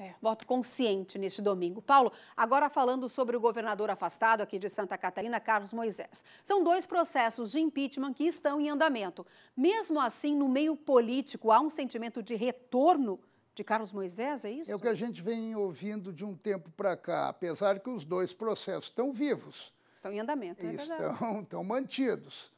É, voto consciente neste domingo. Paulo, agora falando sobre o governador afastado aqui de Santa Catarina, Carlos Moisés. São dois processos de impeachment que estão em andamento. Mesmo assim, no meio político, há um sentimento de retorno de Carlos Moisés, é isso? É o que a gente vem ouvindo de um tempo para cá, apesar que os dois processos estão vivos. Estão em andamento, é estão, verdade. estão mantidos.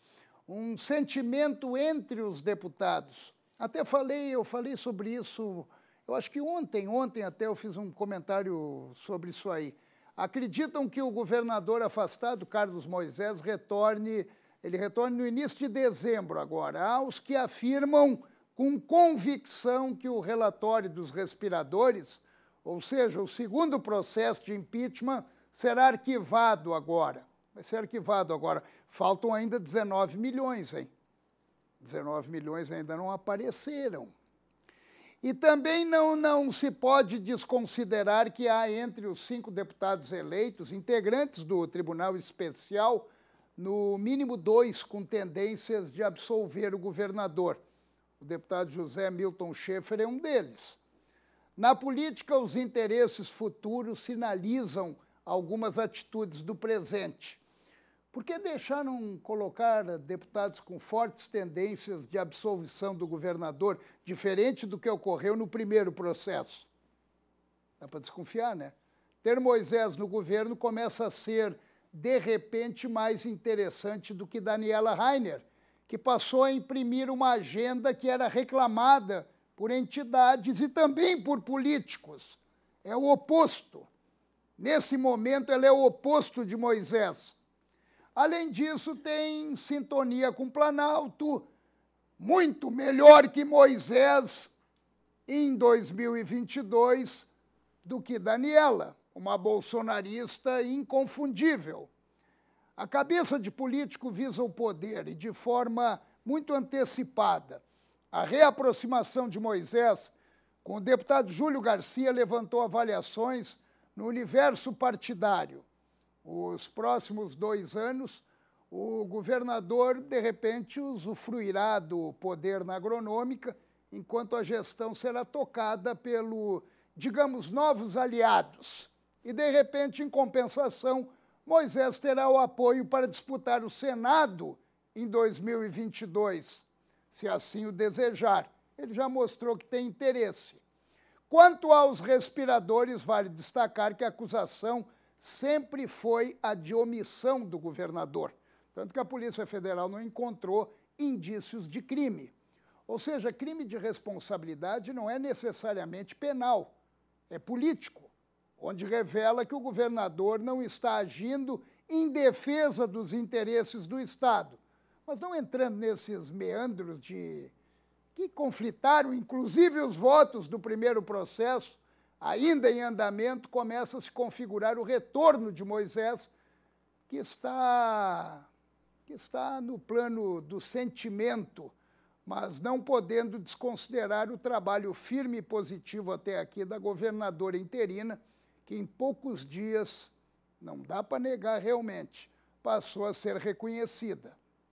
Um sentimento entre os deputados. Até falei, eu falei sobre isso eu acho que ontem, ontem até eu fiz um comentário sobre isso aí. Acreditam que o governador afastado, Carlos Moisés, retorne, ele retorne no início de dezembro agora. Há os que afirmam com convicção que o relatório dos respiradores, ou seja, o segundo processo de impeachment, será arquivado agora. Vai ser arquivado agora. Faltam ainda 19 milhões, hein? 19 milhões ainda não apareceram. E também não, não se pode desconsiderar que há entre os cinco deputados eleitos, integrantes do Tribunal Especial, no mínimo dois com tendências de absolver o governador. O deputado José Milton Schaefer é um deles. Na política, os interesses futuros sinalizam algumas atitudes do presente. Por que deixaram colocar deputados com fortes tendências de absolvição do governador, diferente do que ocorreu no primeiro processo? Dá para desconfiar, né? Ter Moisés no governo começa a ser, de repente, mais interessante do que Daniela Rainer, que passou a imprimir uma agenda que era reclamada por entidades e também por políticos. É o oposto. Nesse momento, ela é o oposto de Moisés Além disso, tem sintonia com Planalto, muito melhor que Moisés em 2022 do que Daniela, uma bolsonarista inconfundível. A cabeça de político visa o poder e de forma muito antecipada. A reaproximação de Moisés com o deputado Júlio Garcia levantou avaliações no universo partidário os próximos dois anos, o governador, de repente, usufruirá do poder na agronômica, enquanto a gestão será tocada pelo, digamos, novos aliados. E, de repente, em compensação, Moisés terá o apoio para disputar o Senado em 2022, se assim o desejar. Ele já mostrou que tem interesse. Quanto aos respiradores, vale destacar que a acusação sempre foi a de omissão do governador. Tanto que a Polícia Federal não encontrou indícios de crime. Ou seja, crime de responsabilidade não é necessariamente penal, é político, onde revela que o governador não está agindo em defesa dos interesses do Estado. Mas não entrando nesses meandros de que conflitaram inclusive os votos do primeiro processo ainda em andamento, começa a se configurar o retorno de Moisés, que está, que está no plano do sentimento, mas não podendo desconsiderar o trabalho firme e positivo até aqui da governadora interina, que em poucos dias, não dá para negar realmente, passou a ser reconhecida.